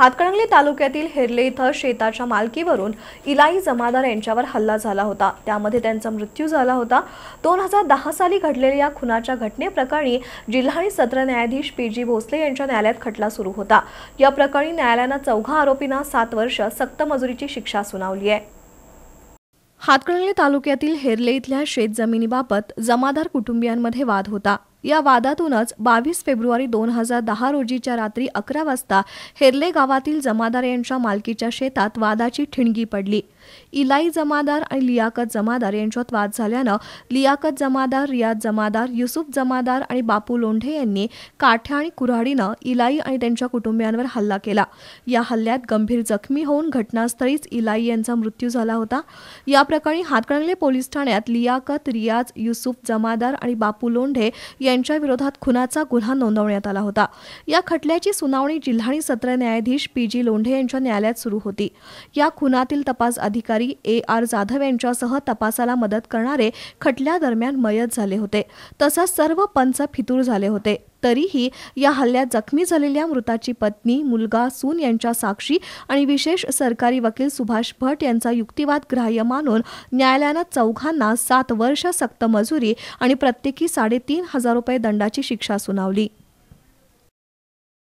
हातकणंगले तालुक्यातील हेरले इथं शेताच्या मालकीवरून इलाई जमादार यांच्यावर हल्ला झाला होता त्यामध्ये त्यांचा मृत्यू झाला होता दोन हजार दहा साली घडलेल्या या खुनाच्या घटनेप्रकरणी जिल्हा आणि सत्र न्यायाधीश पी जी भोसले यांच्या न्यायालयात खटला सुरू होता या प्रकरणी न्यायालयानं चौघा आरोपींना सात वर्ष सक्तमजुरीची शिक्षा सुनावली आहे हातकणंगले तालुक्यातील हेरले इथल्या शेतजमिनीबाबत जमादार कुटुंबियांमध्ये वाद होता या वादातूनच बावीस फेब्रुवारी दोन हजार दहा रोजीच्या रात्री अकरा वाजता हेर्ले गावातील जमादार यांच्या मालकीच्या शेतात वादाची ठिणगी पडली इलाई जमादार आणि लियाकत जमादार यांच्यात वाद झाल्यानं लियाकत जमादार रियाज जमादार युसुफ जमादार आणि बापू लोंढे यांनी काठ्या आणि कुऱ्हाडीनं इलाई आणि त्यांच्या कुटुंबियांवर हल्ला केला या हल्ल्यात गंभीर जखमी होऊन घटनास्थळीच इलाई यांचा मृत्यू झाला होता या प्रकरणी हातकणंगले पोलीस ठाण्यात लियाकत रियाज युसुफ जमादार आणि बापू लोंढे यांच्या विरोधात खुनाचा गुन्हा नोंदवण्यात आला होता या खटल्याची सुनावणी आणि सत्र न्यायाधीश पी जी लोंढे यांच्या न्यायालयात सुरू होती या खुनातील तपास अधिकारी ए आर जाधव यांच्यासह तपासाला मदत करणारे खटल्यादरम्यान मयत झाले होते तसंच सर्व पंच फितूर झाले होते तरीही या हल्ल्यात जखमी झालेल्या मृताची पत्नी मुलगा सून यांच्या साक्षी आणि विशेष सरकारी वकील सुभाष भट यांचा युक्तिवाद ग्राह्य मानून न्यायालयानं चौघांना सात वर्ष सक्त मजुरी आणि प्रत्येकी साडेतीन हजार रुपये दंडाची शिक्षा सुनावली